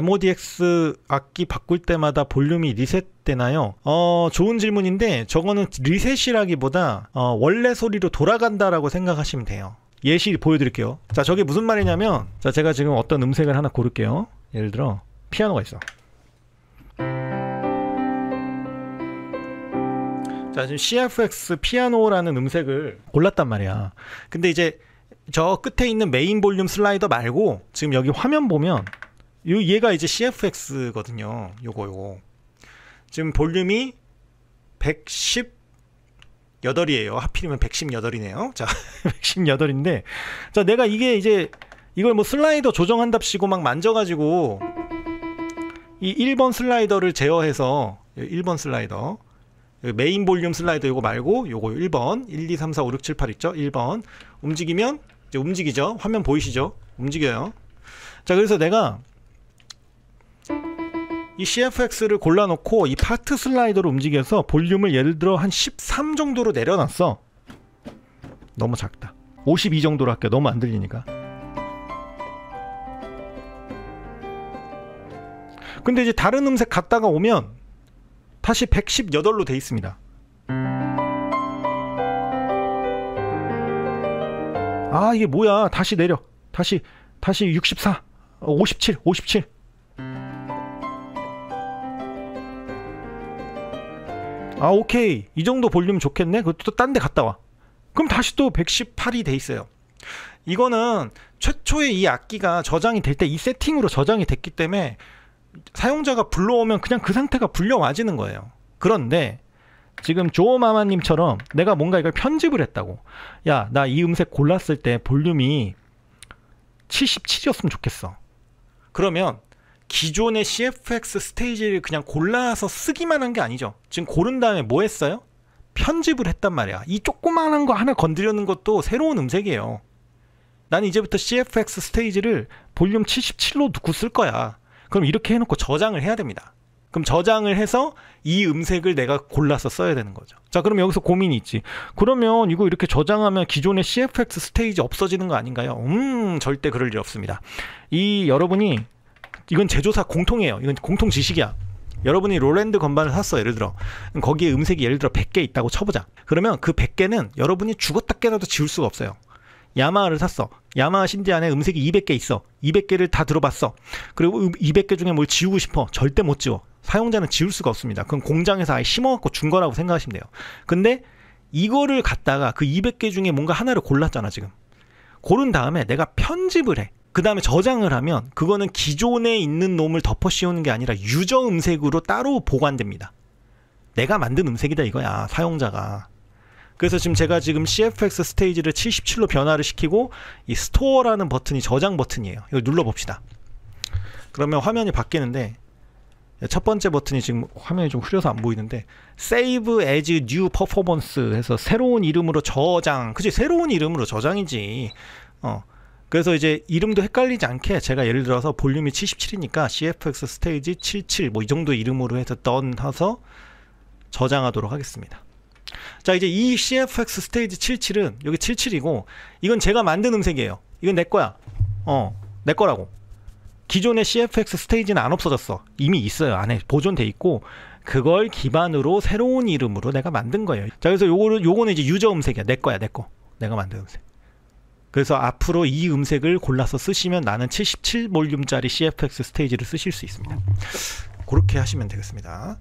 MODX 악기 바꿀 때마다 볼륨이 리셋되나요? 어, 좋은 질문인데 저거는 리셋이라기보다 어, 원래 소리로 돌아간다라고 생각하시면 돼요. 예시 보여드릴게요. 자, 저게 무슨 말이냐면 자, 제가 지금 어떤 음색을 하나 고를게요. 예를 들어 피아노가 있어. 자, 지금 CFX 피아노라는 음색을 골랐단 말이야. 근데 이제 저 끝에 있는 메인 볼륨 슬라이더 말고 지금 여기 화면 보면 요 얘가 이제 CFX거든요. 요거 요거. 지금 볼륨이 118이에요. 0 하필이면 118이네요. 자, 118인데 자, 내가 이게 이제 이걸 뭐 슬라이더 조정한답시고 막 만져가지고 이 1번 슬라이더를 제어해서 1번 슬라이더 메인 볼륨 슬라이더 요거 말고 요거 1번 1, 2, 3, 4, 5, 6, 7, 8 있죠? 1번 움직이면 이제 움직이죠? 화면 보이시죠? 움직여요. 자 그래서 내가 이 CFX를 골라놓고 이 파트 슬라이더로 움직여서 볼륨을 예를 들어 한 13 정도로 내려놨어 너무 작다 52 정도로 할게 너무 안 들리니까 근데 이제 다른 음색 갔다가 오면 다시 118로 돼 있습니다 아 이게 뭐야 다시 내려 다시 다시 64 57 57아 오케이 이 정도 볼륨 좋겠네 그것도 딴 데 갔다 와 그럼 다시 또 118이 돼 있어요 이거는 최초의이 악기가 저장이 될 때 이 세팅으로 저장이 됐기 때문에 사용자가 불러오면 그냥 그 상태가 불려와지는 거예요 그런데 지금 조마마님처럼 내가 뭔가 이걸 편집을 했다고 야 나 이 음색 골랐을 때 볼륨이 77이었으면 좋겠어 그러면 기존의 CFX 스테이지를 그냥 골라서 쓰기만 한게 아니죠. 지금 고른 다음에 뭐 했어요? 편집을 했단 말이야. 이 조그만한 거 하나 건드려는 것도 새로운 음색이에요. 난 이제부터 CFX 스테이지를 볼륨 77로 놓고 쓸 거야. 그럼 이렇게 해놓고 저장을 해야 됩니다. 그럼 저장을 해서 이 음색을 내가 골라서 써야 되는 거죠. 자, 그럼 여기서 고민이 있지. 그러면 이거 이렇게 저장하면 기존의 CFX 스테이지 없어지는 거 아닌가요? 음, 절대 그럴 일 없습니다. 이 여러분이 이건 제조사 공통이에요. 이건 공통 지식이야. 여러분이 롤랜드 건반을 샀어 예를 들어 거기에 음색이 예를 들어 100개 있다고 쳐보자 그러면 그 100개는 여러분이 죽었다 깨라도 지울 수가 없어요 야마하를 샀어 야마하 신디 안에 음색이 200개 있어 200개를 다 들어봤어 그리고 200개 음, 중에 뭘 지우고 싶어 절대 못 지워 사용자는 지울 수가 없습니다 그건 공장에서 아예 심어갖고 준 거라고 생각하시면 돼요 근데 이거를 갖다가 그 200개 중에 뭔가 하나를 골랐잖아 지금 고른 다음에 내가 편집을 해그 다음에 저장을 하면 그거는 기존에 있는 놈을 덮어 씌우는 게 아니라 유저 음색으로 따로 보관됩니다. 내가 만든 음색이다 이거야 사용자가. 그래서 지금 제가 지금 CFX 스테이지를 77로 변화를 시키고 이 스토어라는 버튼이 저장 버튼이에요. 이거 눌러봅시다. 그러면 화면이 바뀌는데 첫 번째 버튼이 지금 화면이 좀 흐려서 안 보이는데 Save as New Performance 해서 새로운 이름으로 저장. 그치 새로운 이름으로 저장이지. 어. 그래서 이제 이름도 헷갈리지 않게 제가 예를 들어서 볼륨이 77이니까 CFX 스테이지 77 뭐 이 정도 이름으로 해서 떠나서 저장하도록 하겠습니다. 자 이제 이 CFX 스테이지 77은 여기 77이고 이건 제가 만든 음색이에요. 이건 내 거야. 어, 내 거라고. 기존의 CFX 스테이지는 안 없어졌어. 이미 있어요. 안에 보존돼 있고 그걸 기반으로 새로운 이름으로 내가 만든 거예요. 자 그래서 요거는 요거는 이제 유저 음색이야. 내 거야, 내 거. 내가 만든 음색. 그래서 앞으로 이 음색을 골라서 쓰시면 나는 77볼륨짜리 CFX 스테이지를 쓰실 수 있습니다. 그렇게 하시면 되겠습니다.